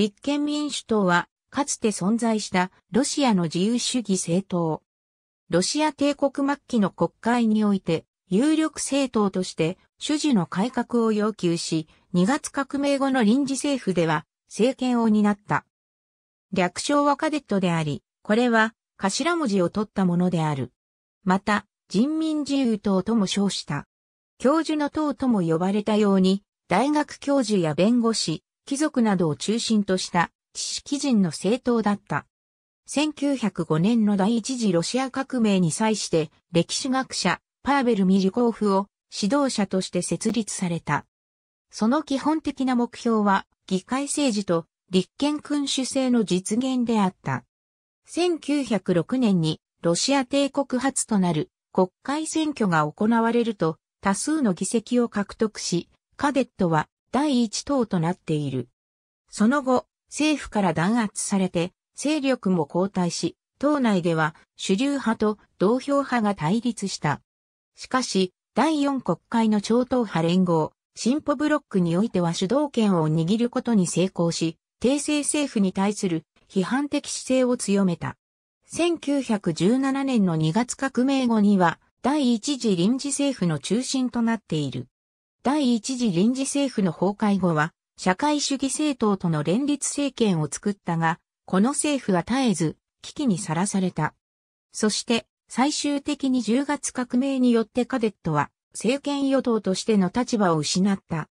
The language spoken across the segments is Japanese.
立憲民主党は、かつて存在したロシアの自由主義政党。ロシア帝国末期の国会において、有力政党として主事の改革を要求し、2月革命後の臨時政府では政権を担った。略称はカデットであり、これは頭文字を取ったものである。また、人民自由党とも称した。教授の党とも呼ばれたように、大学教授や弁護士、貴族などを中心とした知識人の政党だった。1905年の第一次ロシア革命に際して歴史学者パーベル・ミジコーフを指導者として設立された。その基本的な目標は議会政治と立憲君主制の実現であった。1906年にロシア帝国初となる国会選挙が行われると多数の議席を獲得し、カデットは第一党となっている。その後、政府から弾圧されて、勢力も後退し、党内では主流派と同票派が対立した。しかし、第四国会の超党派連合、進歩ブロックにおいては主導権を握ることに成功し、帝政政府に対する批判的姿勢を強めた。1917年の2月革命後には、第一次臨時政府の中心となっている。第一次臨時政府の崩壊後は、社会主義政党との連立政権を作ったが、この政府は絶えず、危機にさらされた。そして、最終的に10月革命によってカデットは、政権与党としての立場を失った。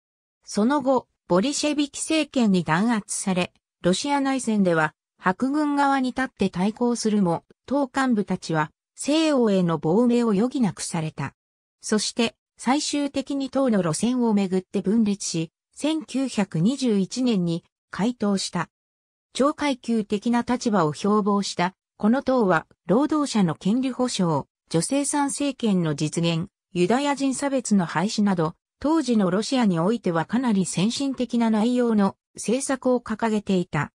その後、ボリシェビキ政権に弾圧され、ロシア内戦では、白軍側に立って対抗するも、党幹部たちは、西欧への亡命を余儀なくされた。そして、最終的に党の路線をめぐって分裂し、1921年に回答した。超階級的な立場を標榜した、この党は労働者の権利保障、女性参政権の実現、ユダヤ人差別の廃止など、当時のロシアにおいてはかなり先進的な内容の政策を掲げていた。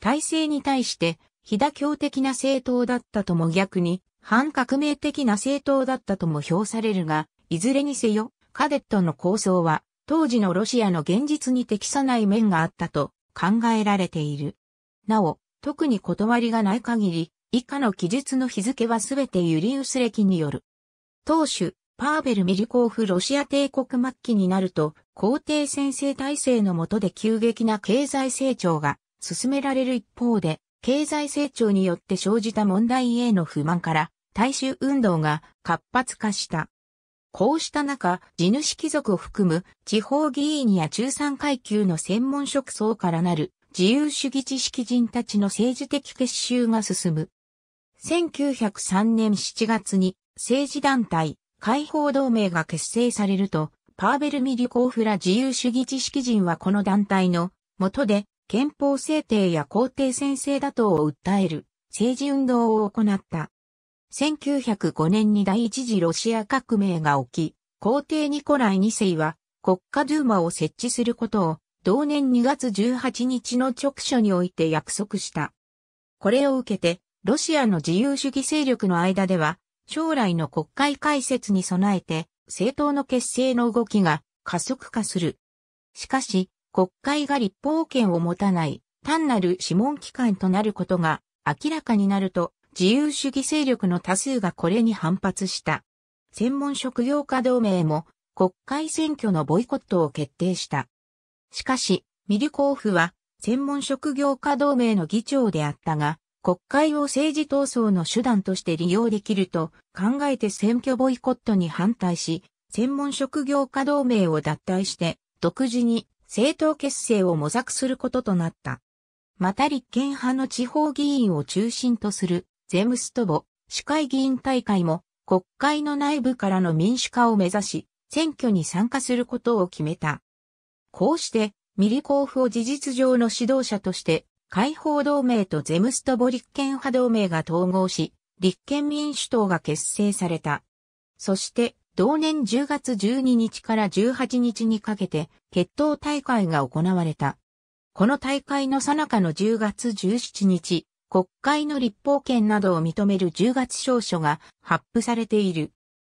体制に対して、非妥協的な政党だったとも逆に、反革命的な政党だったとも評されるが、いずれにせよ、カデットの構想は、当時のロシアの現実に適さない面があったと考えられている。なお、特に断りがない限り、以下の記述の日付はすべてユリウス歴による。当主、パーベル・ミリコーフロシア帝国末期になると、皇帝先生体制の下で急激な経済成長が進められる一方で、経済成長によって生じた問題への不満から、大衆運動が活発化した。こうした中、地主貴族を含む地方議員や中産階級の専門職層からなる自由主義知識人たちの政治的結集が進む。1903年7月に政治団体解放同盟が結成されると、パーベル・ミリコーフラ自由主義知識人はこの団体の下で憲法制定や皇帝先生打倒を訴える政治運動を行った。1905年に第一次ロシア革命が起き、皇帝ニコライ2世は国家ドゥーマを設置することを同年2月18日の直書において約束した。これを受けて、ロシアの自由主義勢力の間では、将来の国会開設に備えて、政党の結成の動きが加速化する。しかし、国会が立法権を持たない、単なる諮問機関となることが明らかになると、自由主義勢力の多数がこれに反発した。専門職業家同盟も国会選挙のボイコットを決定した。しかし、ミリコーフは専門職業家同盟の議長であったが、国会を政治闘争の手段として利用できると考えて選挙ボイコットに反対し、専門職業家同盟を脱退して独自に政党結成を模索することとなった。また立憲派の地方議員を中心とするゼムストボ、市会議員大会も国会の内部からの民主化を目指し、選挙に参加することを決めた。こうして、ミリコーフを事実上の指導者として、解放同盟とゼムストボ立憲派同盟が統合し、立憲民主党が結成された。そして、同年10月12日から18日にかけて、決闘大会が行われた。この大会の最中の10月17日、国会の立法権などを認める10月証書が発布されている。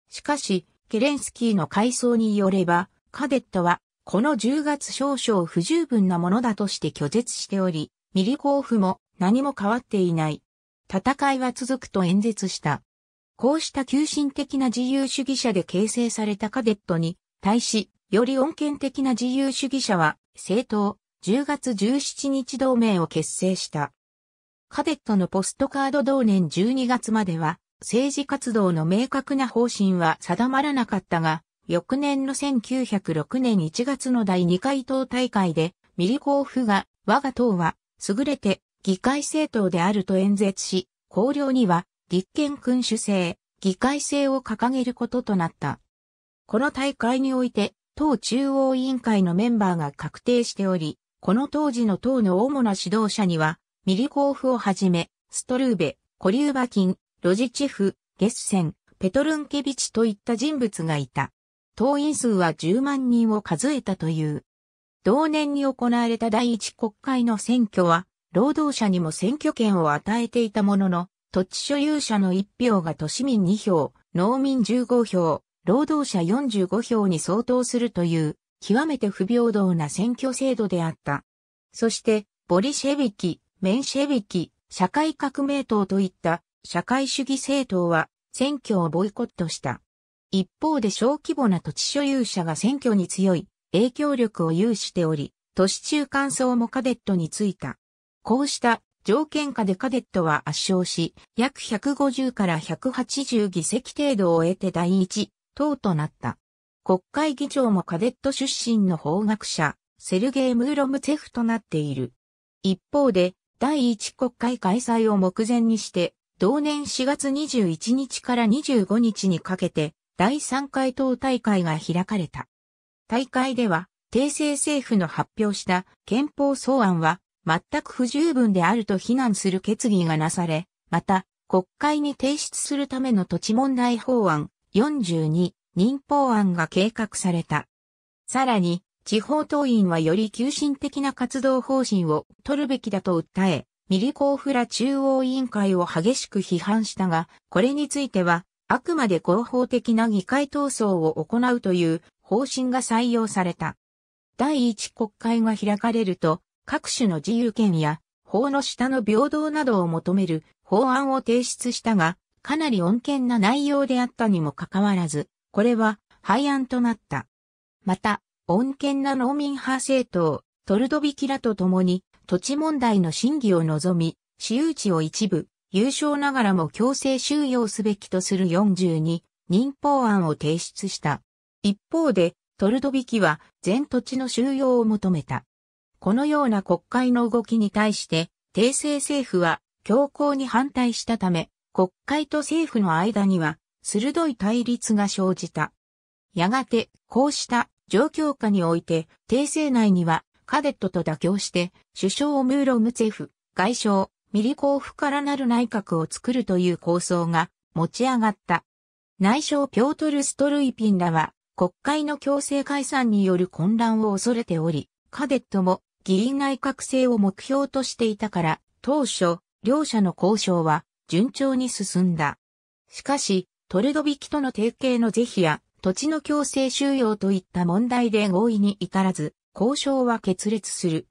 しかし、ケレンスキーの回想によれば、カデットは、この10月証書を不十分なものだとして拒絶しており、ミリコーフも何も変わっていない。戦いは続くと演説した。こうした急進的な自由主義者で形成されたカデットに対し、より穏健的な自由主義者は、政党、10月17日同盟を結成した。カデットのポストカード同年12月までは、政治活動の明確な方針は定まらなかったが、翌年の1906年1月の第2回党大会で、ミリコーフが、我が党は、優れて、議会政党であると演説し、綱領には、立憲君主制、議会制を掲げることとなった。この大会において、党中央委員会のメンバーが確定しており、この当時の党の主な指導者には、ミリコーフをはじめ、ストルーベ、コリューバキン、ロジチフ、ゲッセン、ペトルンケビチといった人物がいた。党員数は10万人を数えたという。同年に行われた第一国会の選挙は、労働者にも選挙権を与えていたものの、土地所有者の1票が都市民2票、農民15票、労働者45票に相当するという、極めて不平等な選挙制度であった。そして、ボリシェビキ、メンシェビキ、社会革命党といった社会主義政党は選挙をボイコットした。一方で小規模な土地所有者が選挙に強い影響力を有しており、都市中間層もカデットについた。こうした条件下でカデットは圧勝し、約150から180議席程度を得て第一党となった。国会議長もカデット出身の法学者、セルゲイ・ムーロムツェフとなっている。一方で、第1国会開催を目前にして、同年4月21日から25日にかけて、第3回党大会が開かれた。大会では、帝政政府の発表した憲法草案は、全く不十分であると非難する決議がなされ、また、国会に提出するための土地問題法案42、民法案が計画された。さらに、地方党員はより求心的な活動方針を取るべきだと訴え、ミリコーフラ中央委員会を激しく批判したが、これについては、あくまで広報的な議会闘争を行うという方針が採用された。第一国会が開かれると、各種の自由権や法の下の平等などを求める法案を提出したが、かなり穏健な内容であったにもかかわらず、これは廃案となった。また、穏健な農民派政党、トルドビキらと共に、土地問題の審議を望み、私有地を一部、優勝ながらも強制収容すべきとする42民法案を提出した。一方で、トルドビキは全土地の収容を求めた。このような国会の動きに対して、帝政政府は強硬に反対したため、国会と政府の間には鋭い対立が生じた。やがて、こうした状況下において、帝政内には、カデットと妥協して、首相ムーロムツェフ、外相、ミリコーフからなる内閣を作るという構想が持ち上がった。内相ピョートル・ストルイピンらは、国会の強制解散による混乱を恐れており、カデットも議員内閣制を目標としていたから、当初、両者の交渉は順調に進んだ。しかし、トルドビキとの提携の是非や、土地の強制収容といった問題で合意に至らず、交渉は決裂する。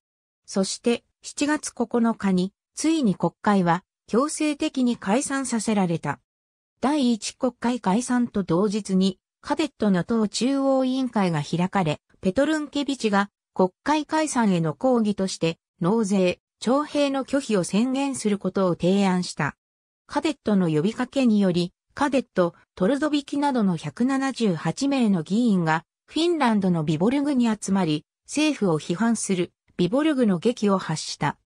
そして、7月9日に、ついに国会は、強制的に解散させられた。第1国会解散と同日に、カデットの党中央委員会が開かれ、ペトルンケビチが国会解散への抗議として、納税、徴兵の拒否を宣言することを提案した。カデットの呼びかけにより、カデット、トルドビキなどの178名の議員が、フィンランドのビボルグに集まり、政府を批判する、ビボルグの劇を発した。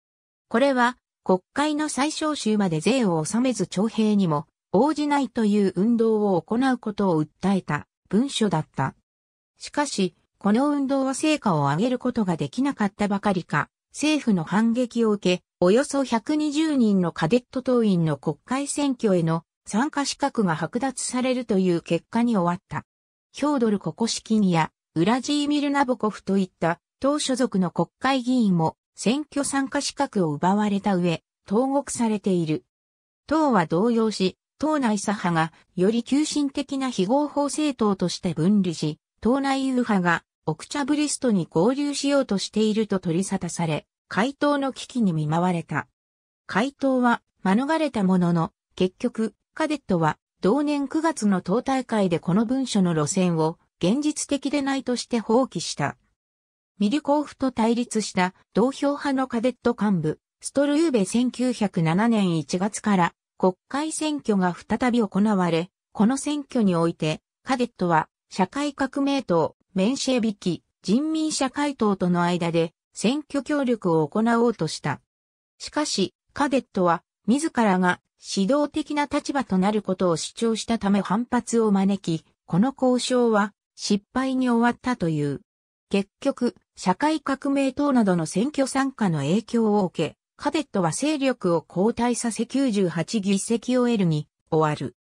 これは、国会の最小州まで税を納めず徴兵にも応じないという運動を行うことを訴えた文書だった。しかし、この運動は成果を上げることができなかったばかりか、政府の反撃を受け、およそ120人のカデット党員の国会選挙への参加資格が剥奪されるという結果に終わった。ヒョードル・ココシキンやウラジーミル・ナボコフといった党所属の国会議員も選挙参加資格を奪われた上、投獄されている。党は動揺し、党内左派がより急進的な非合法政党として分離し、党内右派がオクチャブリストに合流しようとしていると取り沙汰され、回答の危機に見舞われた。回答は免れたものの、結局、カデットは、同年9月の党大会でこの文書の路線を現実的でないとして放棄した。ミリコーフと対立した同票派のカデット幹部、ストルーベ1907年1月から国会選挙が再び行われ、この選挙において、カデットは社会革命党、メンシェビキ、人民社会党との間で選挙協力を行おうとした。しかし、カデットは自らが指導的な立場となることを主張したため反発を招き、この交渉は失敗に終わったという。結局、社会革命党などの選挙参加の影響を受け、カデットは勢力を後退させ98議席を得るに終わる。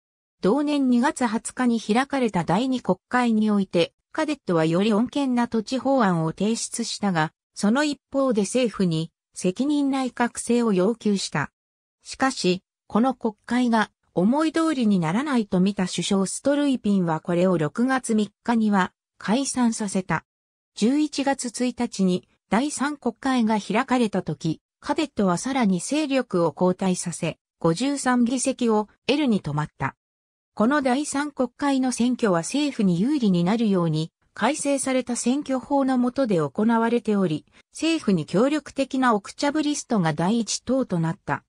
同年2月20日に開かれた第二国会において、カデットはより穏健な土地法案を提出したが、その一方で政府に責任内閣制を要求した。しかし、この国会が思い通りにならないと見た首相ストルイピンはこれを6月3日には解散させた。11月1日に第3国会が開かれた時、カデットはさらに勢力を後退させ、53議席を L に止まった。この第3国会の選挙は政府に有利になるように、改正された選挙法の下で行われており、政府に協力的なオクチャブリストが第一党となった。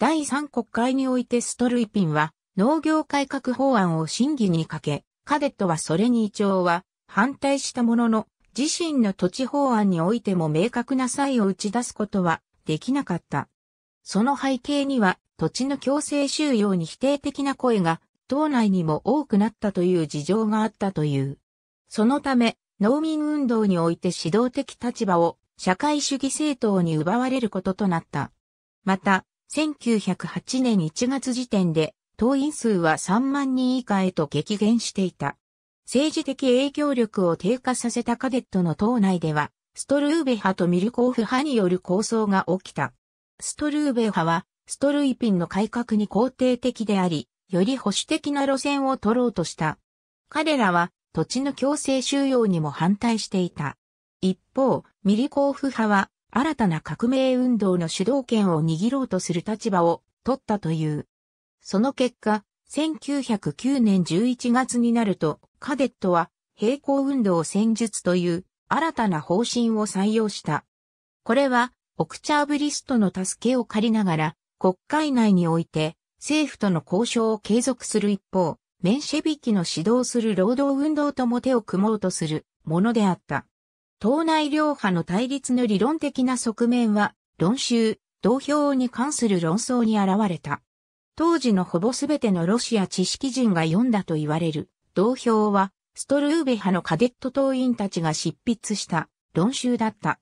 第三国会においてストルイピンは農業改革法案を審議にかけ、カデットはそれに一応は反対したものの、自身の土地法案においても明確な際を打ち出すことはできなかった。その背景には土地の強制収容に否定的な声が党内にも多くなったという事情があったという。そのため農民運動において指導的立場を社会主義政党に奪われることとなった。また、1908年1月時点で、党員数は3万人以下へと激減していた。政治的影響力を低下させたカデットの党内では、ストルーベ派とミルコーフ派による抗争が起きた。ストルーベ派は、ストルイピンの改革に肯定的であり、より保守的な路線を取ろうとした。彼らは、土地の強制収容にも反対していた。一方、ミリコーフ派は、新たな革命運動の主導権を握ろうとする立場を取ったという。その結果、1909年11月になると、カデットは平行運動戦術という新たな方針を採用した。これは、オクチャーブリストの助けを借りながら、国会内において政府との交渉を継続する一方、メンシェビキの指導する労働運動とも手を組もうとするものであった。党内両派の対立の理論的な側面は、論集、同票に関する論争に現れた。当時のほぼすべてのロシア知識人が読んだと言われる、同票は、ストルーベ派のカデット党員たちが執筆した論集だった。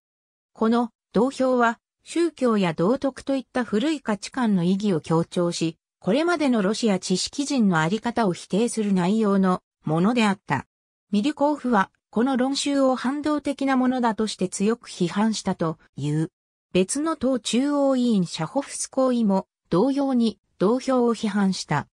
この同票は、宗教や道徳といった古い価値観の意義を強調し、これまでのロシア知識人のあり方を否定する内容のものであった。ミリコーフはこの論集を反動的なものだとして強く批判したという。別の党中央委員シャホフスコーイも同様に同票を批判した。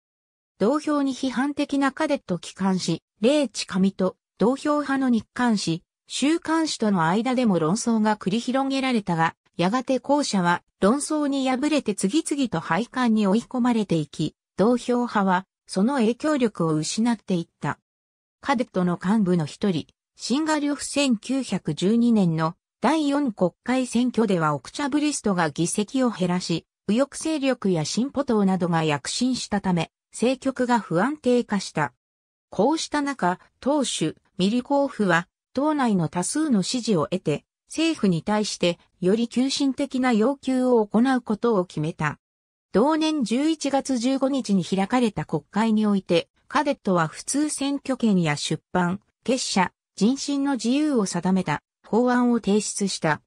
同票に批判的なカデット機関紙、ーチ紙と同票派の日刊紙、週刊誌との間でも論争が繰り広げられたが、やがて後者は論争に敗れて次々と廃刊に追い込まれていき、同票派はその影響力を失っていった。カデットの幹部の一人、シンガリョフ1912年の第4国会選挙ではオクチャブリストが議席を減らし、右翼勢力や進歩党などが躍進したため、政局が不安定化した。こうした中、党首、ミリコーフは、党内の多数の支持を得て、政府に対してより求心的な要求を行うことを決めた。同年11月15日に開かれた国会において、カデットは普通選挙権や出版、結社、人身の自由を定めた法案を提出した。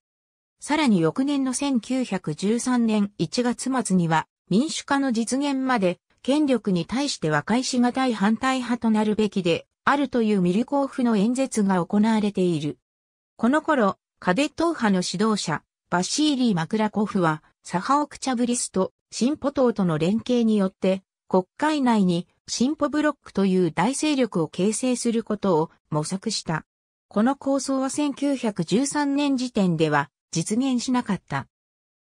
さらに翌年の1913年1月末には民主化の実現まで権力に対して和解しがたい反対派となるべきであるというミルコーフの演説が行われている。この頃、カデット派の指導者、バシーリー・マクラコフは、サハオクチャブリスとシンポ党との連携によって、国会内に進歩ブロックという大勢力を形成することを模索した。この構想は1913年時点では実現しなかった。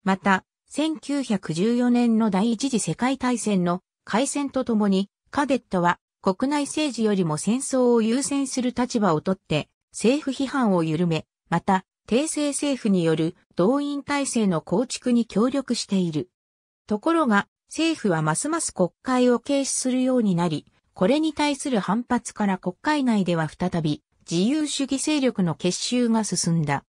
また、1914年の第一次世界大戦の開戦とともに、カデットは国内政治よりも戦争を優先する立場をとって、政府批判を緩め、また、帝政政府による動員体制の構築に協力している。ところが、政府はますます国会を軽視するようになり、これに対する反発から国会内では再び自由主義勢力の結集が進んだ。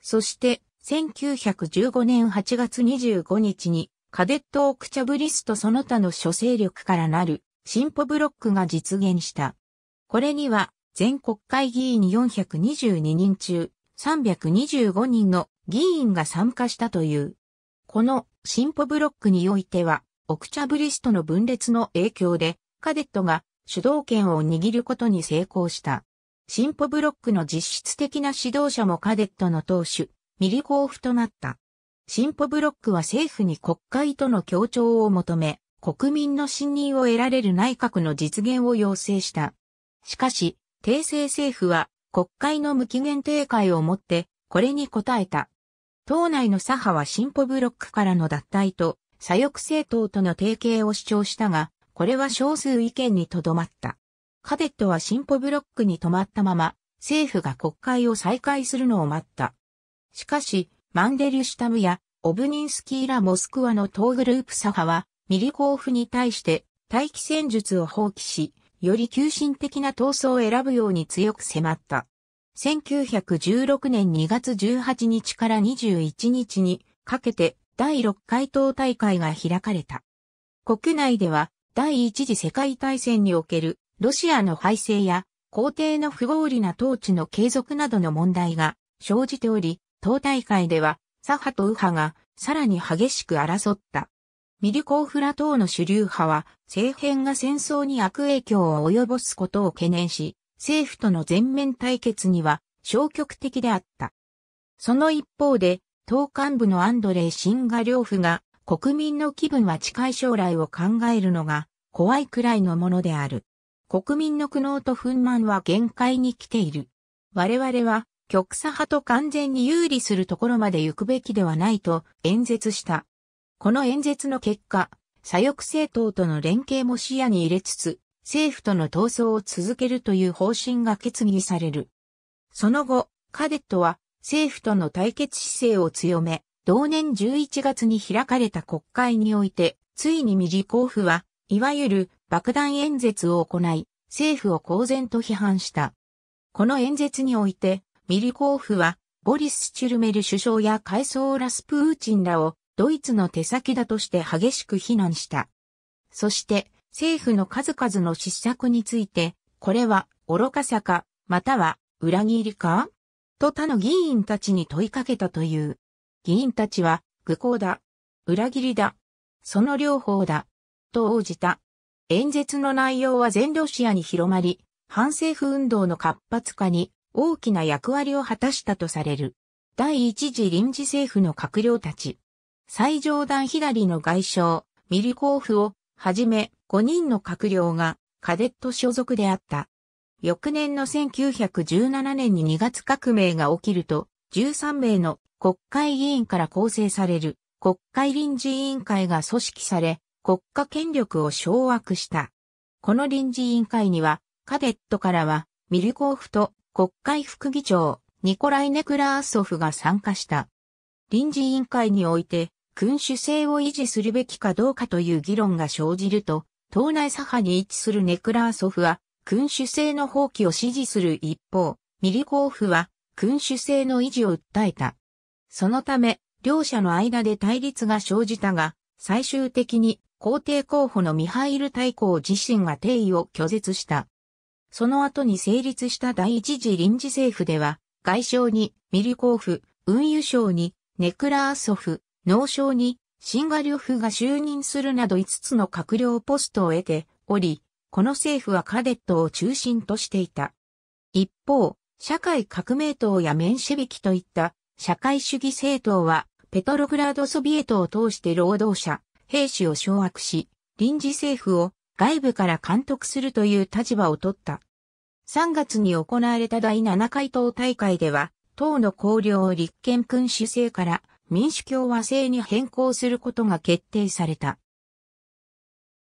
そして、1915年8月25日に、カデット・オクチャブリスとその他の諸勢力からなる、進歩ブロックが実現した。これには、全国会議員422人中、325人の議員が参加したという。この進歩ブロックにおいては、オクチャブリストの分裂の影響で、カデットが主導権を握ることに成功した。進歩ブロックの実質的な指導者もカデットの党首、ミリコーフとなった。進歩ブロックは政府に国会との協調を求め、国民の信任を得られる内閣の実現を要請した。しかし、帝政政府は国会の無期限停会をもって、これに応えた。党内の左派は進歩ブロックからの脱退と、左翼政党との提携を主張したが、これは少数意見にとどまった。カデットは進歩ブロックに止まったまま、政府が国会を再開するのを待った。しかし、マンデルシュタムやオブニンスキーラ・モスクワの党グループ左派は、ミリコーフに対して待機戦術を放棄し、より急進的な闘争を選ぶように強く迫った。1916年2月18日から21日にかけて第6回党大会が開かれた。国内では第一次世界大戦におけるロシアの敗勢や皇帝の不合理な統治の継続などの問題が生じており、党大会では左派と右派がさらに激しく争った。ミリコーフラ党の主流派は政変が戦争に悪影響を及ぼすことを懸念し、政府との全面対決には消極的であった。その一方で党幹部のアンドレイ・シンガリョフが、国民の気分は近い将来を考えるのが怖いくらいのものである。国民の苦悩と憤懣は限界に来ている。我々は極左派と完全に有利するところまで行くべきではないと演説した。この演説の結果、左翼政党との連携も視野に入れつつ、政府との闘争を続けるという方針が決議される。その後、カデットは政府との対決姿勢を強め、同年11月に開かれた国会において、ついに未公フは、いわゆる爆弾演説を行い、政府を公然と批判した。この演説において、ミリコーフは、ボリス・チュルメル首相や海藻ラスプーチンらを、ドイツの手先だとして激しく非難した。そして、政府の数々の失策について、これは愚かさか、または裏切りかと他の議員たちに問いかけたという。議員たちは、愚行だ、裏切りだ、その両方だ、と応じた。演説の内容は全ロシアに広まり、反政府運動の活発化に大きな役割を果たしたとされる。第一次臨時政府の閣僚たち。最上段左の外相、ミリコーフをはじめ5人の閣僚がカデット所属であった。翌年の1917年に2月革命が起きると、13名の国会議員から構成される国会臨時委員会が組織され、国家権力を掌握した。この臨時委員会には、カデットからは、ミルコーフと国会副議長、ニコライ・ネクラーソフが参加した。臨時委員会において、君主制を維持するべきかどうかという議論が生じると、党内左派に位置するネクラーソフは、君主制の放棄を支持する一方、ミリコーフは君主制の維持を訴えた。そのため、両者の間で対立が生じたが、最終的に皇帝候補のミハイル大公自身が定位を拒絶した。その後に成立した第一次臨時政府では、外相にミリコーフ、運輸省にネクラーソフ、農省にシンガリョフが就任するなど5つの閣僚ポストを得ており、この政府はカデットを中心としていた。一方、社会革命党やメンシェビキといった社会主義政党は、ペトログラードソビエトを通して労働者、兵士を掌握し、臨時政府を外部から監督するという立場を取った。3月に行われた第7回党大会では、党の綱領を立憲君主制から民主共和制に変更することが決定された。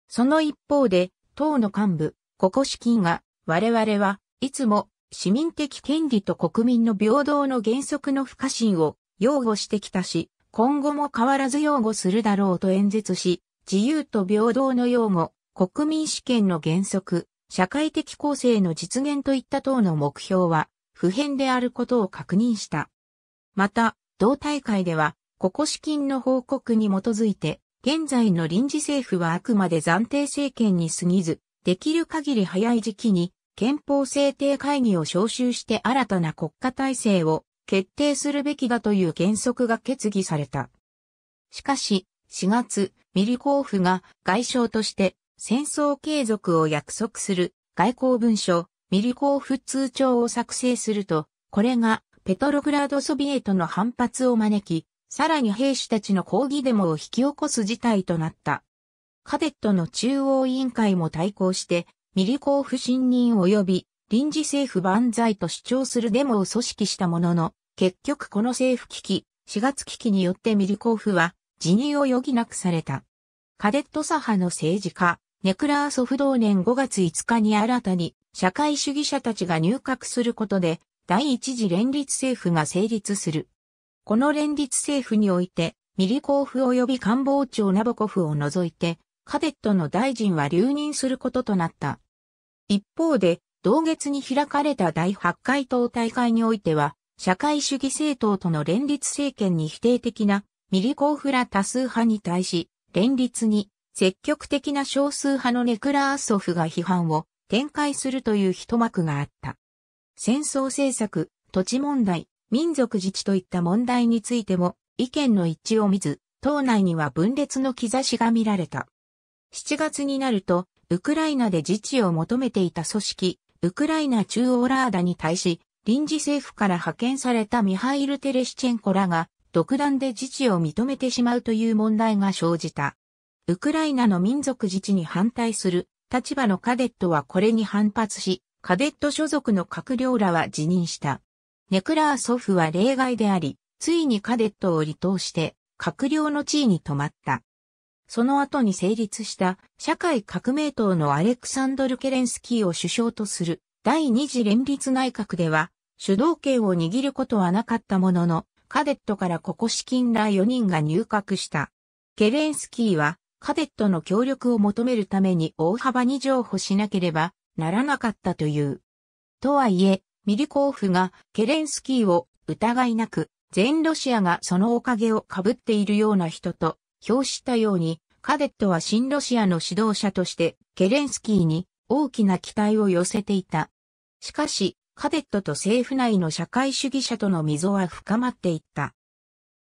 その一方で、党の幹部、ここ資金が、我々はいつも市民的権利と国民の平等の原則の不可侵を擁護してきたし、今後も変わらず擁護するだろうと演説し、自由と平等の擁護、国民主権の原則、社会的構成の実現といった等の目標は、普遍であることを確認した。また、同大会では、ここ資金の報告に基づいて、現在の臨時政府はあくまで暫定政権に過ぎず、できる限り早い時期に憲法制定会議を招集して新たな国家体制を決定するべきだという原則が決議された。しかし、4月、ミリコーフが外相として戦争継続を約束する外交文書、ミリコーフ通帳を作成すると、これがペトログラードソビエトの反発を招き、さらに兵士たちの抗議デモを引き起こす事態となった。カデットの中央委員会も対抗して、ミリコー不信任及び臨時政府万歳と主張するデモを組織したものの、結局この政府危機、4月危機によってミリコーフは辞任を余儀なくされた。カデット左派の政治家、ネクラーソフ同年5月5日に新たに社会主義者たちが入閣することで、第一次連立政府が成立する。この連立政府において、ミリコーフ及び官房長ナボコフを除いて、カデットの大臣は留任することとなった。一方で、同月に開かれた第8回党大会においては、社会主義政党との連立政権に否定的なミリコーフら多数派に対し、連立に積極的な少数派のネクラーソフが批判を展開するという一幕があった。戦争政策、土地問題、民族自治といった問題についても意見の一致を見ず、党内には分裂の兆しが見られた。7月になると、ウクライナで自治を求めていた組織、ウクライナ中央ラーダに対し、臨時政府から派遣されたミハイル・テレシチェンコらが、独断で自治を認めてしまうという問題が生じた。ウクライナの民族自治に反対する立場のカデットはこれに反発し、カデット所属の閣僚らは辞任した。ネクラー祖父は例外であり、ついにカデットを離党して、閣僚の地位に止まった。その後に成立した社会革命党のアレクサンドル・ケレンスキーを首相とする第二次連立内閣では、主導権を握ることはなかったものの、カデットからここ資金ら4人が入閣した。ケレンスキーは、カデットの協力を求めるために大幅に譲歩しなければならなかったという。とはいえ、ミリコーフがケレンスキーを疑いなく全ロシアがそのおかげを被っているような人と表したようにカデットは新ロシアの指導者としてケレンスキーに大きな期待を寄せていた。しかしカデットと政府内の社会主義者との溝は深まっていった。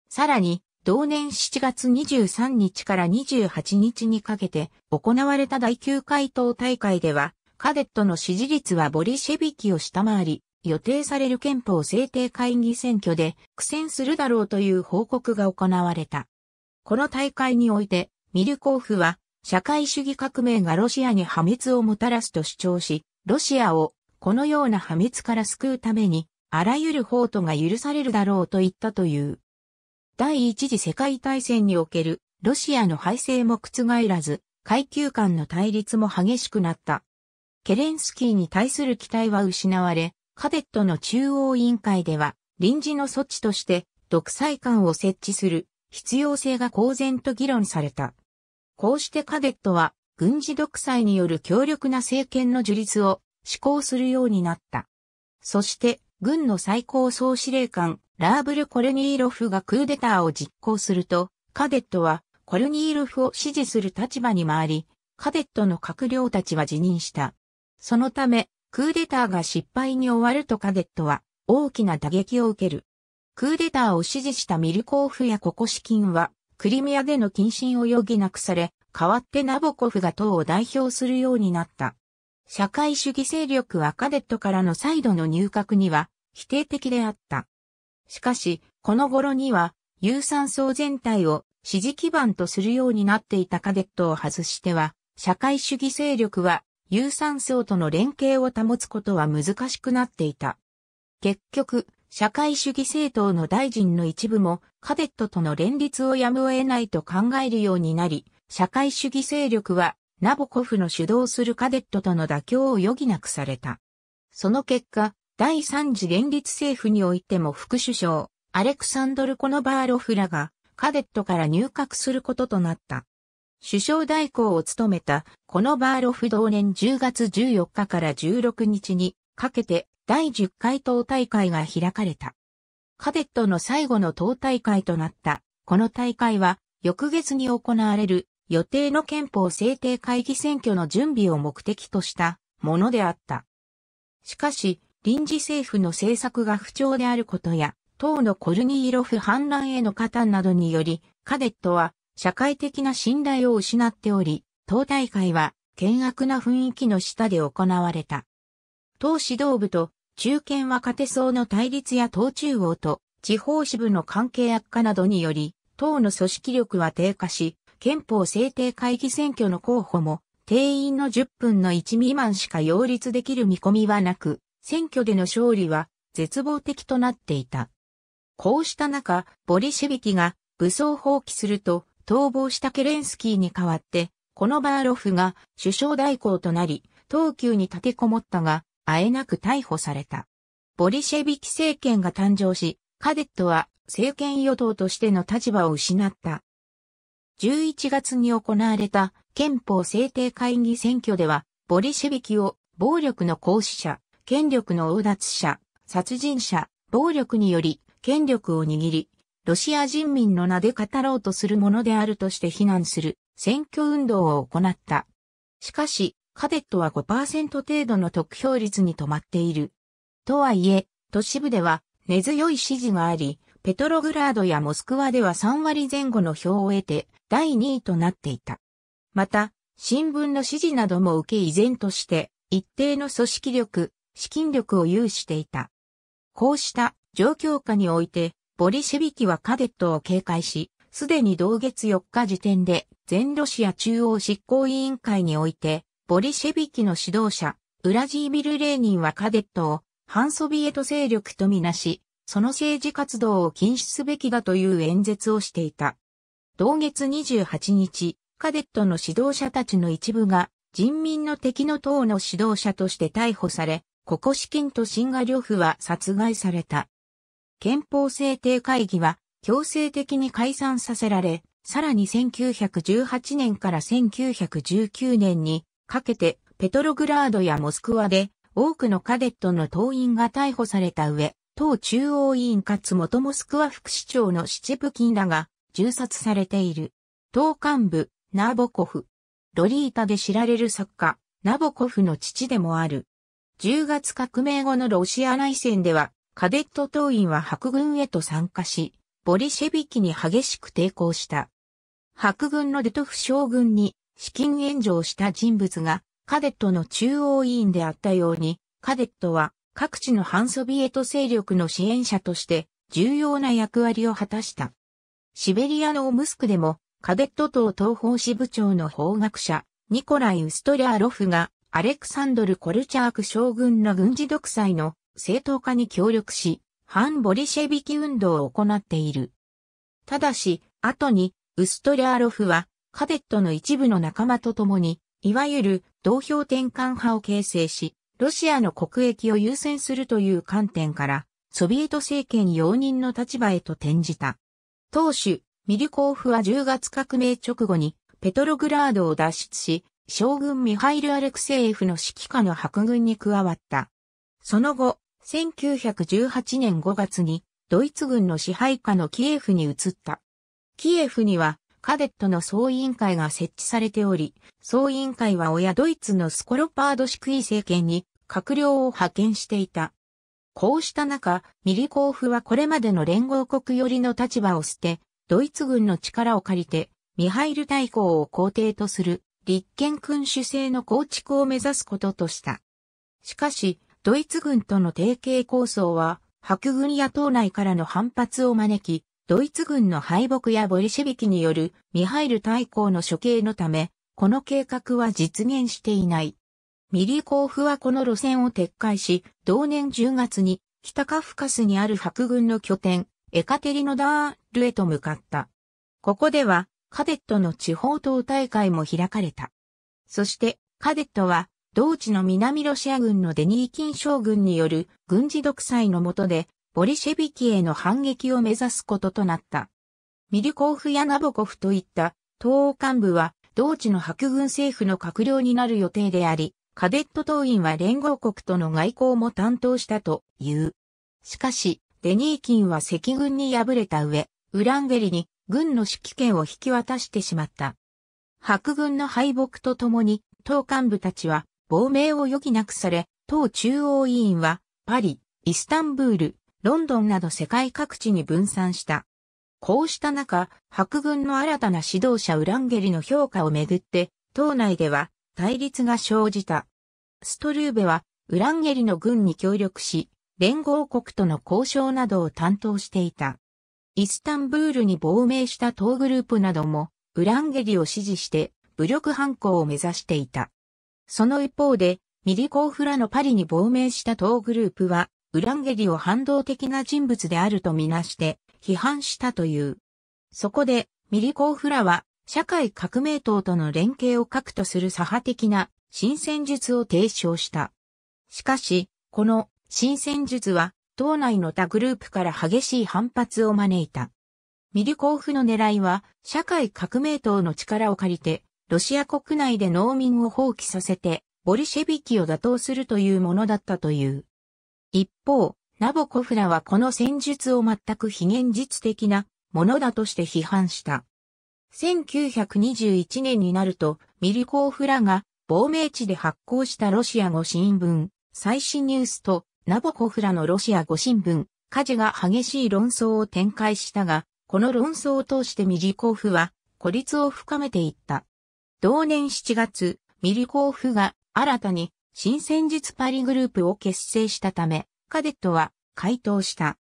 さらに同年7月23日から28日にかけて行われた第9回党大会ではカデットの支持率はボリシェビキを下回り、予定される憲法制定会議選挙で苦戦するだろうという報告が行われた。この大会において、ミルコーフは、社会主義革命がロシアに破滅をもたらすと主張し、ロシアをこのような破滅から救うために、あらゆる法都が許されるだろうと言ったという。第一次世界大戦におけるロシアの敗勢も覆らず、階級間の対立も激しくなった。ケレンスキーに対する期待は失われ、カデットの中央委員会では、臨時の措置として、独裁官を設置する必要性が公然と議論された。こうしてカデットは、軍事独裁による強力な政権の樹立を施行するようになった。そして、軍の最高総司令官、ラーブル・コルニーロフがクーデターを実行すると、カデットはコルニーロフを支持する立場に回り、カデットの閣僚たちは辞任した。そのため、クーデターが失敗に終わるとカデットは大きな打撃を受ける。クーデターを支持したミルコーフやココシキンは、クリミアでの謹慎を余儀なくされ、代わってナボコフが党を代表するようになった。社会主義勢力はカデットからの再度の入閣には否定的であった。しかし、この頃には、有酸素全体を支持基盤とするようになっていたカデットを外しては、社会主義勢力は有酸素との連携を保つことは難しくなっていた。結局、社会主義政党の大臣の一部もカデットとの連立をやむを得ないと考えるようになり、社会主義勢力はナボコフの主導するカデットとの妥協を余儀なくされた。その結果、第三次連立政府においても副首相、アレクサンドル・コノバーロフらがカデットから入閣することとなった。首相代行を務めた、このバーロフ同年10月14日から16日にかけて第10回党大会が開かれた。カデットの最後の党大会となった、この大会は翌月に行われる予定の憲法制定会議選挙の準備を目的としたものであった。しかし、臨時政府の政策が不調であることや、党のコルニーロフ反乱への加担などにより、カデットは社会的な信頼を失っており、党大会は険悪な雰囲気の下で行われた。党指導部と中堅若手層の対立や党中央と地方支部の関係悪化などにより、党の組織力は低下し、憲法制定会議選挙の候補も定員の10分の1未満しか擁立できる見込みはなく、選挙での勝利は絶望的となっていた。こうした中、ボリシェビキが武装放棄すると逃亡したケレンスキーに代わって、このバーロフが首相代行となり、東急に立てこもったが、あえなく逮捕された。ボリシェビキ政権が誕生し、カデットは政権与党としての立場を失った。11月に行われた憲法制定会議選挙では、ボリシェビキを暴力の行使者、権力の横奪者、殺人者、暴力により権力を握り、ロシア人民の名で語ろうとするものであるとして非難する選挙運動を行った。しかし、カデットは5%程度の得票率に止まっている。とはいえ、都市部では根強い支持があり、ペトログラードやモスクワでは3割前後の票を得て第2位となっていた。また、新聞の支持なども受け依然として一定の組織力、資金力を有していた。こうした状況下においてボリシェビキはカデットを警戒し、すでに同月4日時点で、全ロシア中央執行委員会において、ボリシェビキの指導者、ウラジービル・レーニンはカデットを、反ソビエト勢力とみなし、その政治活動を禁止すべきだという演説をしていた。同月28日、カデットの指導者たちの一部が、人民の敵の党の指導者として逮捕され、ココシキンとシンガリョフは殺害された。憲法制定会議は強制的に解散させられ、さらに1918年から1919年にかけてペトログラードやモスクワで多くのカデットの党員が逮捕された上、党中央委員かつ元モスクワ副市長のシチェプキンらが銃殺されている。党幹部、ナーボコフ。ロリータで知られる作家、ナボコフの父でもある。10月革命後のロシア内戦では、カデット党員は白軍へと参加し、ボリシェビキに激しく抵抗した。白軍のデトフ将軍に資金援助をした人物がカデットの中央委員であったように、カデットは各地の反ソビエト勢力の支援者として重要な役割を果たした。シベリアのオムスクでもカデット党東方支部長の法学者ニコライ・ウストリャーロフがアレクサンドル・コルチャーク将軍の軍事独裁の正当化に協力し、反ボリシェビキ運動を行っている。ただし、後に、ウストリャーロフは、カデットの一部の仲間と共に、いわゆる同票転換派を形成し、ロシアの国益を優先するという観点から、ソビエト政権容認の立場へと転じた。当主、ミリコーフは10月革命直後に、ペトログラードを脱出し、将軍ミハイル・アレクセイエフの指揮下の白軍に加わった。その後、1918年5月にドイツ軍の支配下のキエフに移った。キエフにはカデットの総委員会が設置されており、総委員会は親ドイツのスコロパード式位政権に閣僚を派遣していた。こうした中、ミリコーフはこれまでの連合国寄りの立場を捨て、ドイツ軍の力を借りて、ミハイル大公を皇帝とする立憲君主制の構築を目指すこととした。しかし、ドイツ軍との提携構想は、白軍や党内からの反発を招き、ドイツ軍の敗北やボリシェビキによるミハイル大公の処刑のため、この計画は実現していない。ミリコーフはこの路線を撤回し、同年10月に北カフカスにある白軍の拠点、エカテリノダールへと向かった。ここでは、カデットの地方党大会も開かれた。そして、カデットは、同地の南ロシア軍のデニーキン将軍による軍事独裁の下で、ボリシェビキへの反撃を目指すこととなった。ミリコーフやナボコフといった東欧幹部は、同地の白軍政府の閣僚になる予定であり、カデット党員は連合国との外交も担当したという。しかし、デニーキンは赤軍に敗れた上、ウランゲリに軍の指揮権を引き渡してしまった。白軍の敗北とともに、党幹部たちは亡命を余儀なくされ、党中央委員は、パリ、イスタンブール、ロンドンなど世界各地に分散した。こうした中、白軍の新たな指導者ウランゲリの評価をめぐって、党内では対立が生じた。ストルーベは、ウランゲリの軍に協力し、連合国との交渉などを担当していた。イスタンブールに亡命した党グループなども、ウランゲリを支持して武力反抗を目指していた。その一方で、ミリコーフラのパリに亡命した党グループは、ウランゲリを反動的な人物であるとみなして、批判したという。そこで、ミリコーフラは、社会革命党との連携を核とする左派的な新戦術を提唱した。しかし、この新戦術は、党内の他グループから激しい反発を招いた。ミリコーフの狙いは、社会革命党の力を借りて、ロシア国内で農民を放棄させて、ボリシェビキを打倒するというものだったという。一方、ナボコフらはこの戦術を全く非現実的なものだとして批判した。1921年になると、ミリコーフらが亡命地で発行したロシア語新聞、最新ニュースとナボコフらのロシア語新聞、火事が激しい論争を展開したが、この論争を通してミリコーフは孤立を深めていった。同年7月、ミリコーフが新たに新戦術パリグループを結成したため、カデットは回答した。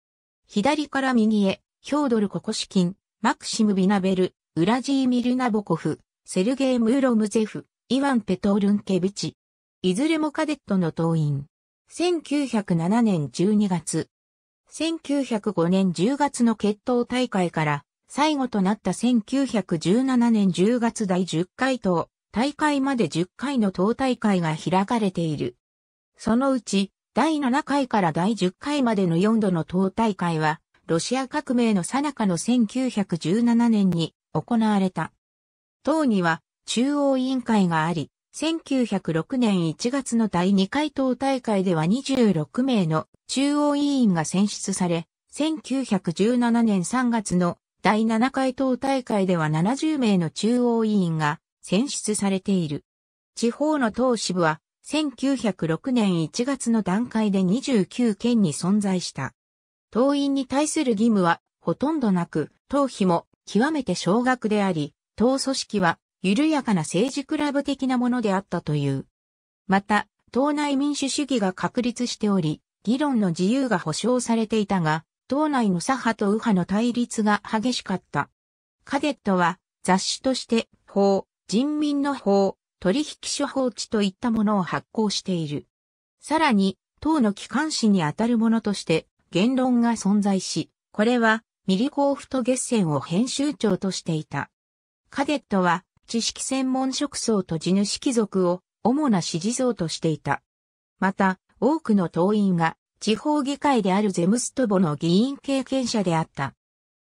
左から右へ、ヒョードル・ココシキン、マクシム・ビナベル、ウラジーミル・ナボコフ、セルゲイ・ムーロムゼフ、イワン・ペトールンケビチ。いずれもカデットの党員。1907年12月。1905年10月の決闘大会から最後となった1917年10月第10回と大会まで10回の党大会が開かれている。そのうち第7回から第10回までの4度の党大会はロシア革命の最中の1917年に行われた。党には中央委員会があり、1906年1月の第2回党大会では26名の中央委員が選出され、1917年3月の第7回党大会では70名の中央委員が選出されている。地方の党支部は1906年1月の段階で29県に存在した。党員に対する義務はほとんどなく、党費も極めて少額であり、党組織は緩やかな政治クラブ的なものであったという。また、党内民主主義が確立しており、議論の自由が保障されていたが、党内の左派と右派の対立が激しかった。カデットは雑誌として法、人民の法、取引所法地といったものを発行している。さらに、党の機関紙にあたるものとして言論が存在し、これはミリコーフと月線を編集長としていた。カデットは知識専門職層と地主貴族を主な支持層としていた。また、多くの党員が地方議会であるゼムストボの議員経験者であった。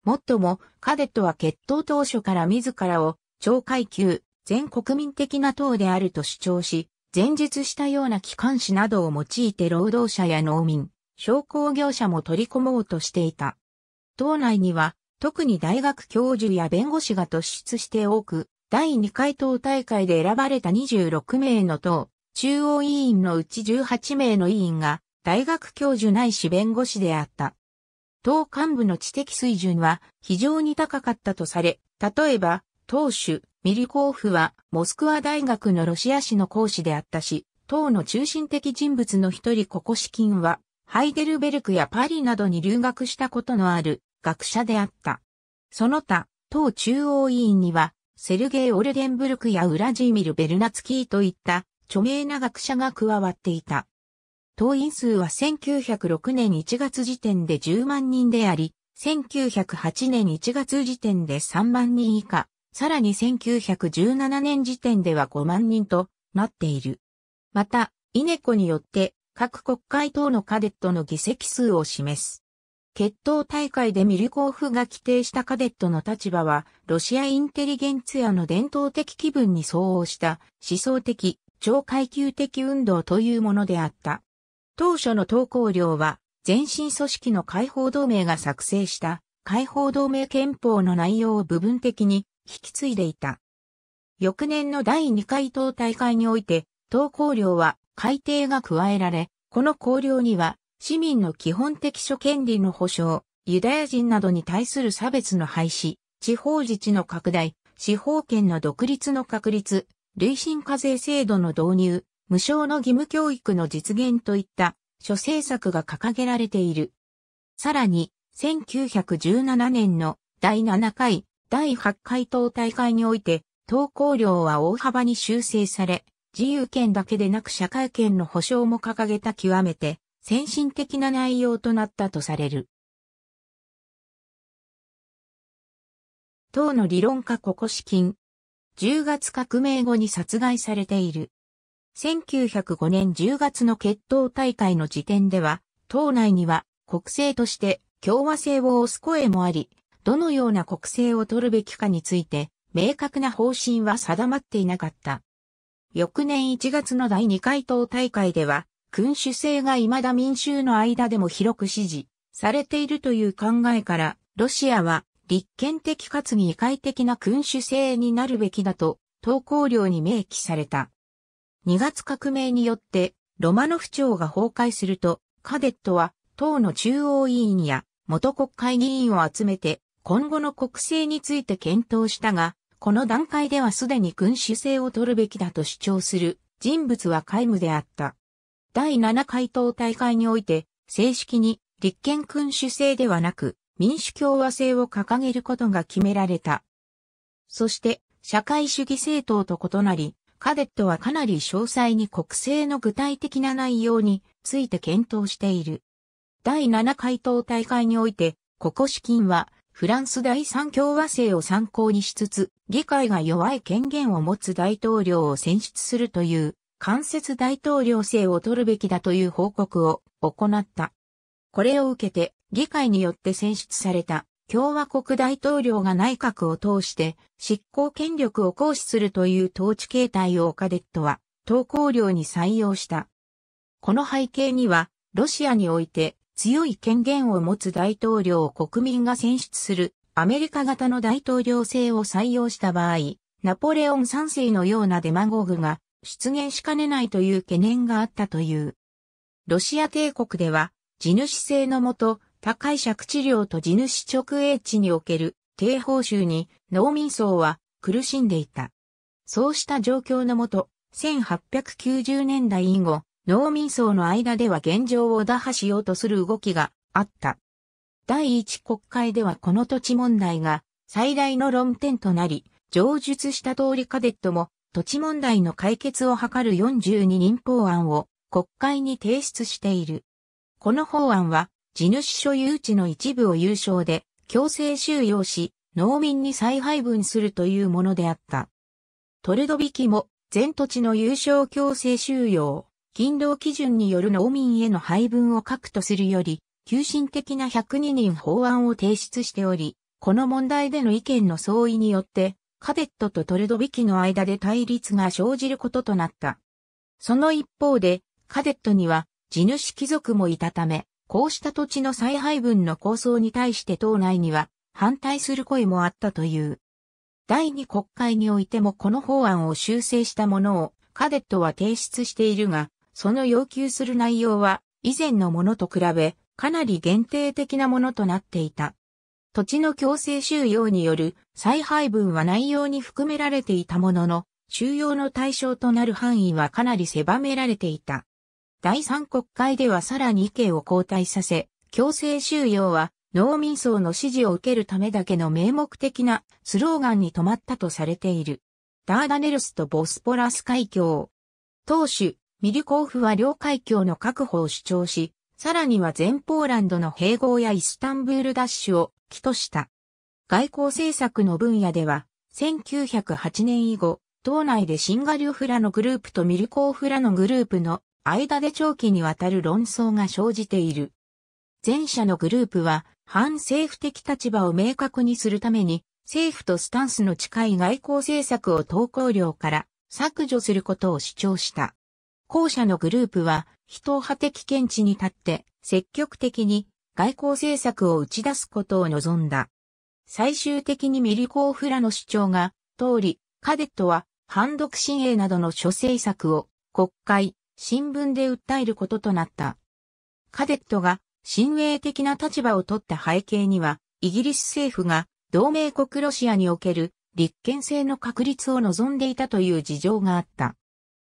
もっとも、カデットは決闘当初から自らを、超階級、全国民的な党であると主張し、前述したような機関士などを用いて労働者や農民、商工業者も取り込もうとしていた。党内には、特に大学教授や弁護士が突出して多く、第2回党大会で選ばれた26名の党、中央委員のうち18名の委員が、大学教授ないし弁護士であった。党幹部の知的水準は非常に高かったとされ、例えば、党首、ミリコーフはモスクワ大学のロシア史の講師であったし、党の中心的人物の一人ココシキンは、ハイデルベルクやパリなどに留学したことのある学者であった。その他、党中央委員には、セルゲイ・オルデンブルクやウラジーミル・ベルナツキーといった著名な学者が加わっていた。党員数は1906年1月時点で10万人であり、1908年1月時点で3万人以下、さらに1917年時点では5万人となっている。また、イネコによって各国会等のカデットの議席数を示す。決闘大会でミルコーフが規定したカデットの立場は、ロシアインテリゲンツィアの伝統的気分に相応した思想的、超階級的運動というものであった。当初の投稿料は、前身組織の解放同盟が作成した解放同盟憲法の内容を部分的に引き継いでいた。翌年の第2回党大会において、投稿料は改定が加えられ、この考慮には、市民の基本的諸権利の保障、ユダヤ人などに対する差別の廃止、地方自治の拡大、司法権の独立の確立、累進課税制度の導入、無償の義務教育の実現といった諸政策が掲げられている。さらに、1917年の第7回、第8回党大会において、投稿料は大幅に修正され、自由権だけでなく社会権の保障も掲げた極めて先進的な内容となったとされる。党の理論家ココシキン。10月革命後に殺害されている。1905年10月の決闘大会の時点では、党内には国政として共和制を推す声もあり、どのような国政を取るべきかについて、明確な方針は定まっていなかった。翌年1月の第2回党大会では、君主制が未だ民衆の間でも広く支持されているという考えから、ロシアは立憲的かつ議会的な君主制になるべきだと、投稿料に明記された。2月革命によって、ロマノフ朝が崩壊すると、カデットは、党の中央委員や元国会議員を集めて、今後の国政について検討したが、この段階ではすでに君主制を取るべきだと主張する人物は皆無であった。第7回党大会において、正式に立憲君主制ではなく、民主共和制を掲げることが決められた。そして、社会主義政党と異なり、カデットはかなり詳細に国政の具体的な内容について検討している。第7回答大会において、ココ資金はフランス第三共和制を参考にしつつ、議会が弱い権限を持つ大統領を選出するという間接大統領制を取るべきだという報告を行った。これを受けて議会によって選出された共和国大統領が内閣を通して執行権力を行使するという統治形態をオカデットは投稿料に採用した。この背景には、ロシアにおいて強い権限を持つ大統領を国民が選出するアメリカ型の大統領制を採用した場合、ナポレオン三世のようなデマゴーグが出現しかねないという懸念があったという。ロシア帝国では地主制のもと高い借地料と地主直営地における低報酬に農民層は苦しんでいた。そうした状況のもと、1890年代以後、農民層の間では現状を打破しようとする動きがあった。第一国会ではこの土地問題が最大の論点となり、上述した通りカデットも土地問題の解決を図る42人法案を国会に提出している。この法案は地主所有地の一部を有償で強制収容し、農民に再配分するというものであった。トルドビキも全土地の有償強制収容、勤労基準による農民への配分を核とするより、急進的な102人法案を提出しており、この問題での意見の相違によって、カデットとトルドビキの間で対立が生じることとなった。その一方で、カデットには地主貴族もいたため、こうした土地の再配分の構想に対して党内には反対する声もあったという。第二国会においてもこの法案を修正したものをカデットは提出しているが、その要求する内容は以前のものと比べかなり限定的なものとなっていた。土地の強制収容による再配分は内容に含められていたものの、収容の対象となる範囲はかなり狭められていた。第三国会ではさらに意見を交代させ、強制収容は農民層の支持を受けるためだけの名目的なスローガンに止まったとされている。ダーダネルスとボスポラス海峡。当主、ミリコーフは両海峡の確保を主張し、さらには全ポーランドの併合やイスタンブールダッシュを起とした。外交政策の分野では、1908年以後、党内でシンガリョフラのグループとミルコーフラのグループの間で長期にわたる論争が生じている。前者のグループは、反政府的立場を明確にするために、政府とスタンスの近い外交政策を投稿料から削除することを主張した。後者のグループは、非党派的見地に立って、積極的に外交政策を打ち出すことを望んだ。最終的にミリコーフラの主張が、通り、カデットは、反独親衛などの諸政策を、国会、新聞で訴えることとなった。カデットが親衛的な立場を取った背景には、イギリス政府が同盟国ロシアにおける立憲制の確立を望んでいたという事情があった。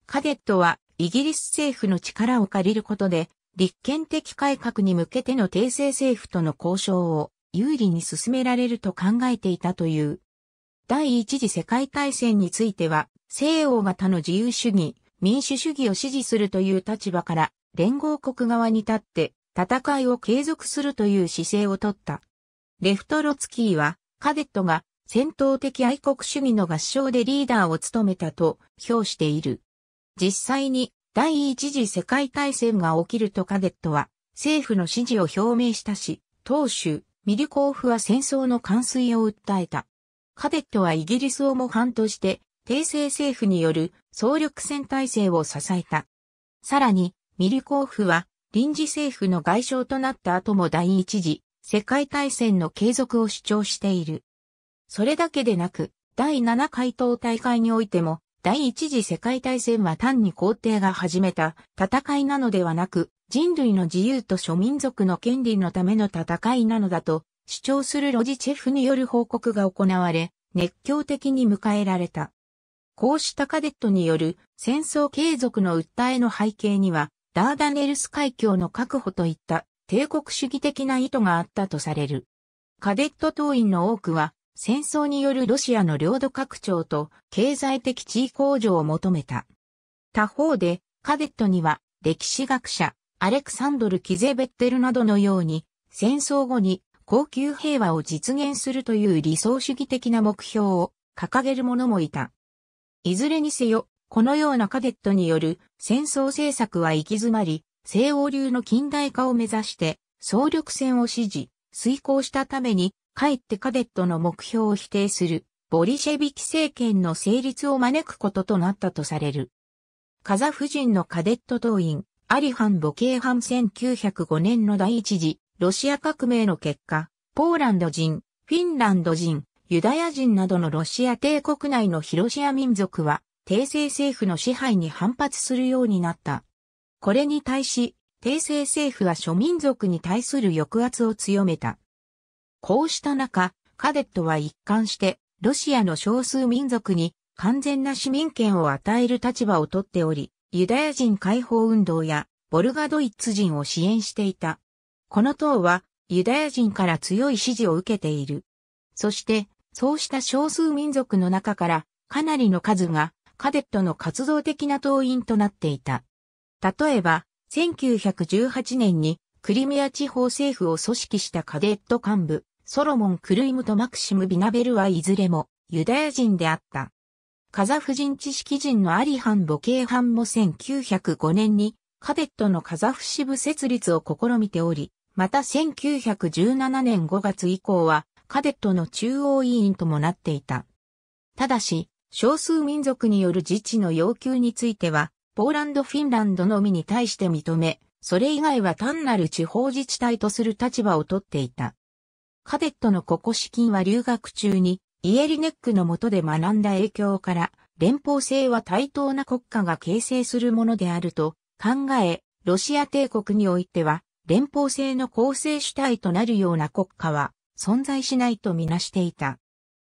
カデットはイギリス政府の力を借りることで、立憲的改革に向けての帝政政府との交渉を有利に進められると考えていたという。第一次世界大戦については、西欧型の自由主義、民主主義を支持するという立場から連合国側に立って戦いを継続するという姿勢をとった。レフトロツキーはカデットが戦闘的愛国主義の合唱でリーダーを務めたと評している。実際に第一次世界大戦が起きるとカデットは政府の支持を表明したし、当主、ミリコーフは戦争の完遂を訴えた。カデットはイギリスを模範として帝政政府による総力戦体制を支えた。さらに、ミリコーフは臨時政府の外相となった後も第一次世界大戦の継続を主張している。それだけでなく、第七回党大会においても、第一次世界大戦は単に皇帝が始めた戦いなのではなく、人類の自由と諸民族の権利のための戦いなのだと主張するロジチェフによる報告が行われ、熱狂的に迎えられた。こうしたカデットによる戦争継続の訴えの背景には、ダーダネルス海峡の確保といった帝国主義的な意図があったとされる。カデット党員の多くは、戦争によるロシアの領土拡張と経済的地位向上を求めた。他方で、カデットには歴史学者、アレクサンドル・キゼベッテルなどのように、戦争後に高級平和を実現するという理想主義的な目標を掲げる者もいた。いずれにせよ、このようなカデットによる戦争政策は行き詰まり、西欧流の近代化を目指して総力戦を支持、遂行したために、かえってカデットの目標を否定する、ボリシェビキ政権の成立を招くこととなったとされる。カザフ人のカデット党員、アリハン・ボケーハン1905年の第一次、ロシア革命の結果、ポーランド人、フィンランド人、ユダヤ人などのロシア帝国内のヒロシア民族は、帝政政府の支配に反発するようになった。これに対し、帝政政府は諸民族に対する抑圧を強めた。こうした中、カデットは一貫して、ロシアの少数民族に完全な市民権を与える立場をとっており、ユダヤ人解放運動やボルガドイツ人を支援していた。この党はユダヤ人から強い支持を受けている。そしてそうした少数民族の中からかなりの数がカデットの活動的な党員となっていた。例えば、1918年にクリミア地方政府を組織したカデット幹部、ソロモン・クルイムとマクシム・ビナベルはいずれもユダヤ人であった。カザフ人知識人のアリハン・ボケイハンも1905年にカデットのカザフ支部設立を試みており、また1917年5月以降はカデットの中央委員ともなっていた。ただし、少数民族による自治の要求については、ポーランド・フィンランドのみに対して認め、それ以外は単なる地方自治体とする立場をとっていた。カデットのここ資金は留学中に、イエリネックの下で学んだ影響から、連邦制は対等な国家が形成するものであると考え、ロシア帝国においては、連邦制の構成主体となるような国家は、存在しないとみなしていた。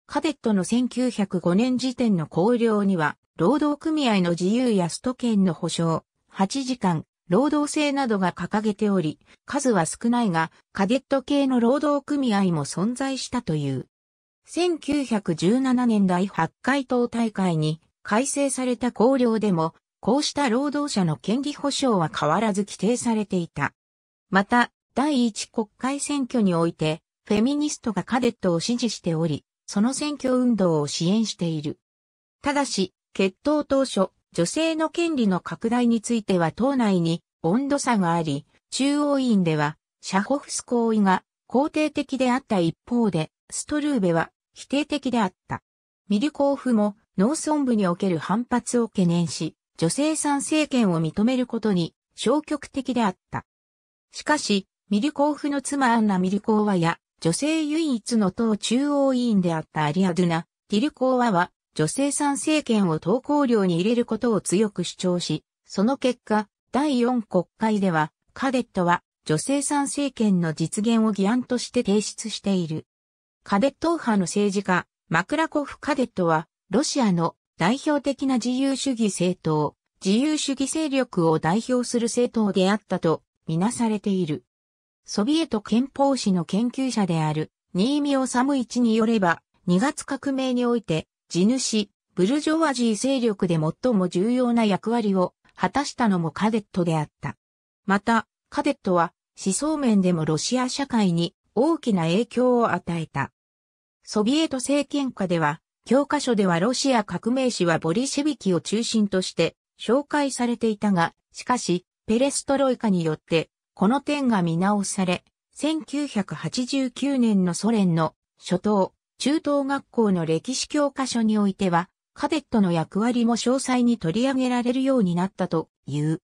カデットの1905年時点の考量には、労働組合の自由やスト権の保障、8時間、労働制などが掲げており、数は少ないが、カデット系の労働組合も存在したという。1917年第8回党大会に改正された綱領でも、こうした労働者の権利保障は変わらず規定されていた。また、第1国会選挙において、フェミニストがカデットを支持しており、その選挙運動を支援している。ただし、決闘当初、女性の権利の拡大については党内に温度差があり、中央委員では、シャホフス行為が肯定的であった一方で、ストルーベは否定的であった。ミリコーフも農村部における反発を懸念し、女性参政権を認めることに消極的であった。しかし、ミリコーフの妻アンナ・ミリコーワや女性唯一の党中央委員であったアリアドゥナ・ティルコーワは、女性参政権を党綱領に入れることを強く主張し、その結果、第4国会では、カデットは女性参政権の実現を議案として提出している。カデット派の政治家、マクラコフ・カデットは、ロシアの代表的な自由主義政党、自由主義勢力を代表する政党であったとみなされている。ソビエト憲法史の研究者である、新見治一によれば、2月革命において、地主、ブルジョワジー勢力で最も重要な役割を果たしたのもカデットであった。また、カデットは思想面でもロシア社会に大きな影響を与えた。ソビエト政権下では、教科書ではロシア革命史はボリシェビキを中心として紹介されていたが、しかし、ペレストロイカによってこの点が見直され、1989年のソ連の初等、中等学校の歴史教科書においては、カデットの役割も詳細に取り上げられるようになったという。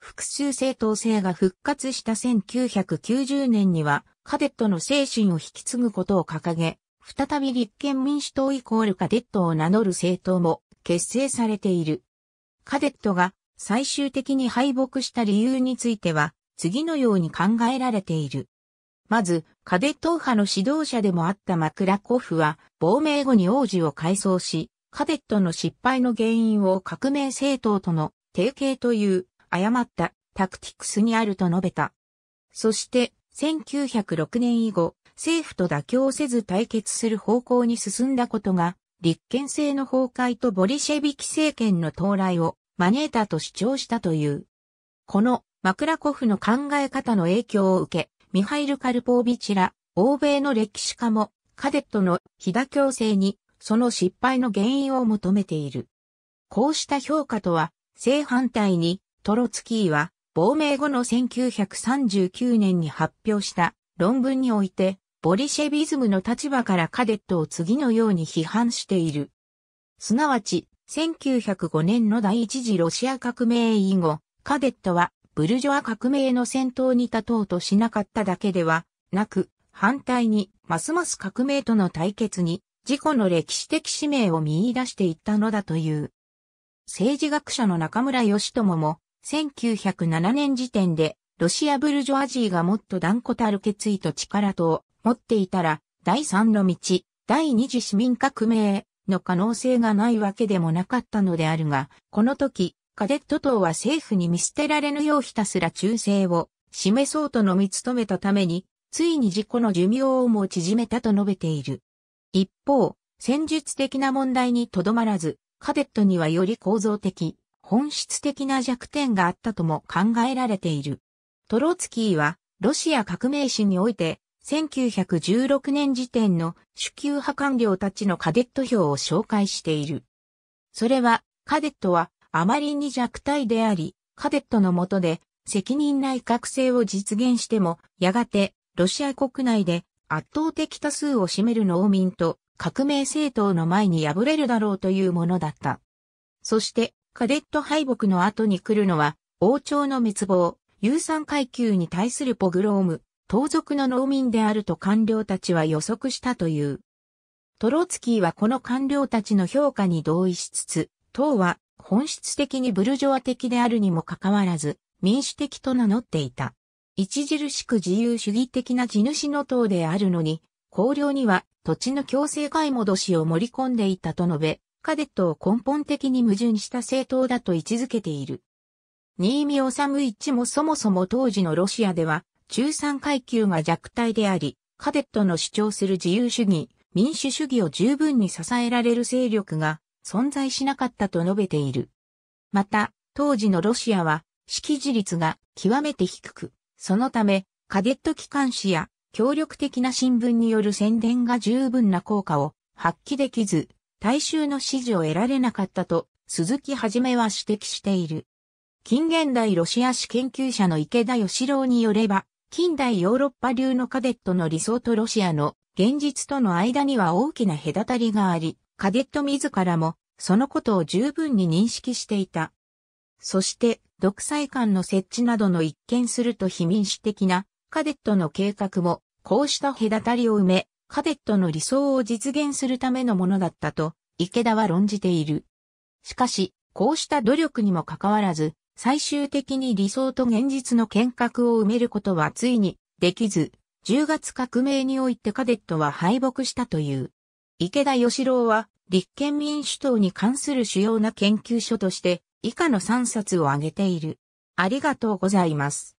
複数政党制が復活した1990年には、カデットの精神を引き継ぐことを掲げ、再び立憲民主党イコールカデットを名乗る政党も結成されている。カデットが最終的に敗北した理由については、次のように考えられている。まず、カデット派の指導者でもあったマクラコフは、亡命後に王子を改装し、カデットの失敗の原因を革命政党との提携という誤ったタクティクスにあると述べた。そして、1906年以後、政府と妥協せず対決する方向に進んだことが、立憲制の崩壊とボリシェビキ政権の到来を招いたと主張したという。このマクラコフの考え方の影響を受け、ミハイル・カルポービチら、欧米の歴史家も、カデットの飛騨強制に、その失敗の原因を求めている。こうした評価とは、正反対に、トロツキーは、亡命後の1939年に発表した論文において、ボリシェビズムの立場からカデットを次のように批判している。すなわち、1905年の第一次ロシア革命以後、カデットはブルジョア革命の先頭に立とうとしなかっただけではなく、反対に、ますます革命との対決に、自己の歴史的使命を見出していったのだという。政治学者の中村義友も、1907年時点で、ロシアブルジョアジーがもっと断固たる決意と力と、持っていたら、第三の道、第二次市民革命の可能性がないわけでもなかったのであるが、この時、カデット等は政府に見捨てられぬようひたすら忠誠を示そうとのみ努めたために、ついに自己の寿命をも縮めたと述べている。一方、戦術的な問題にとどまらず、カデットにはより構造的、本質的な弱点があったとも考えられている。トロツキーは、ロシア革命史において、1916年時点の主級派官僚たちのカデット票を紹介している。それは、カデットはあまりに弱体であり、カデットの下で責任内閣制を実現しても、やがてロシア国内で圧倒的多数を占める農民と革命政党の前に敗れるだろうというものだった。そして、カデット敗北の後に来るのは、王朝の滅亡、有産階級に対するポグローム、盗賊の農民であると官僚たちは予測したという。トロツキーはこの官僚たちの評価に同意しつつ、党は本質的にブルジョア的であるにもかかわらず、民主的と名乗っていた。著しく自由主義的な地主の党であるのに、公領には土地の強制買い戻しを盛り込んでいたと述べ、カデットを根本的に矛盾した政党だと位置づけている。新見治一もそもそも当時のロシアでは、中産階級が弱体であり、カデットの主張する自由主義、民主主義を十分に支えられる勢力が存在しなかったと述べている。また、当時のロシアは、識字率が極めて低く、そのため、カデット機関紙や協力的な新聞による宣伝が十分な効果を発揮できず、大衆の支持を得られなかったと、鈴木はじめは指摘している。近現代ロシア史研究者の池田義郎によれば、近代ヨーロッパ流のカデットの理想とロシアの現実との間には大きな隔たりがあり、カデット自らも、そのことを十分に認識していた。そして、独裁官の設置などの一見すると非民主的なカデットの計画も、こうした隔たりを埋め、カデットの理想を実現するためのものだったと、池田は論じている。しかし、こうした努力にもかかわらず、最終的に理想と現実の見学を埋めることはついにできず、10月革命においてカデットは敗北したという。池田義郎は、立憲民主党に関する主要な研究書として、以下の3冊を挙げている。ありがとうございます。